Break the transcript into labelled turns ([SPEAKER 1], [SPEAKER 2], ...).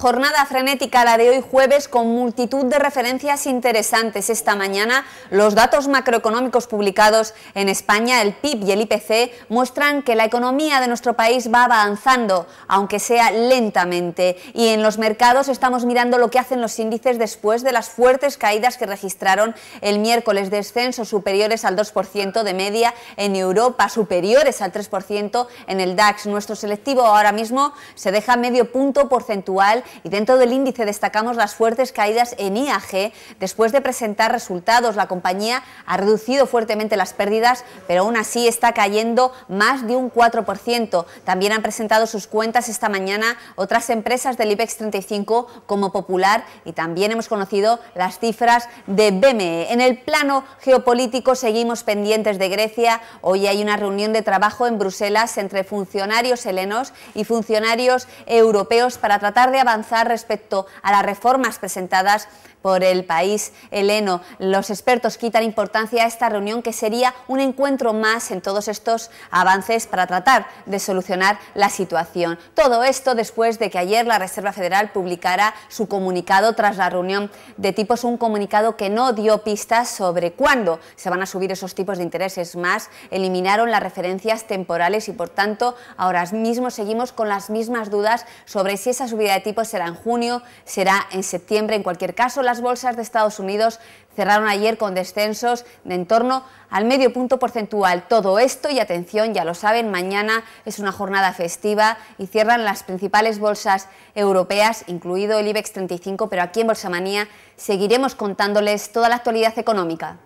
[SPEAKER 1] Jornada frenética la de hoy jueves con multitud de referencias interesantes. Esta mañana los datos macroeconómicos publicados en España, el PIB y el IPC, muestran que la economía de nuestro país va avanzando, aunque sea lentamente. Y en los mercados estamos mirando lo que hacen los índices después de las fuertes caídas que registraron el miércoles. descenso... superiores al 2% de media en Europa, superiores al 3% en el DAX. Nuestro selectivo ahora mismo se deja medio punto porcentual y dentro del índice destacamos las fuertes caídas en IAG después de presentar resultados. La compañía ha reducido fuertemente las pérdidas, pero aún así está cayendo más de un 4%. También han presentado sus cuentas esta mañana otras empresas del IBEX 35 como Popular y también hemos conocido las cifras de BME. En el plano geopolítico seguimos pendientes de Grecia. Hoy hay una reunión de trabajo en Bruselas entre funcionarios helenos y funcionarios europeos para tratar de avanzar respecto a las reformas presentadas por el país heleno. Los expertos quitan importancia a esta reunión que sería un encuentro más en todos estos avances para tratar de solucionar la situación. Todo esto después de que ayer la Reserva Federal publicara su comunicado tras la reunión de tipos, un comunicado que no dio pistas sobre cuándo se van a subir esos tipos de intereses más, eliminaron las referencias temporales y por tanto ahora mismo seguimos con las mismas dudas sobre si esa subida de tipos será en junio, será en septiembre. En cualquier caso, las bolsas de Estados Unidos cerraron ayer con descensos de en torno al medio punto porcentual. Todo esto, y atención, ya lo saben, mañana es una jornada festiva y cierran las principales bolsas europeas, incluido el IBEX 35, pero aquí en Bolsa Manía seguiremos contándoles toda la actualidad económica.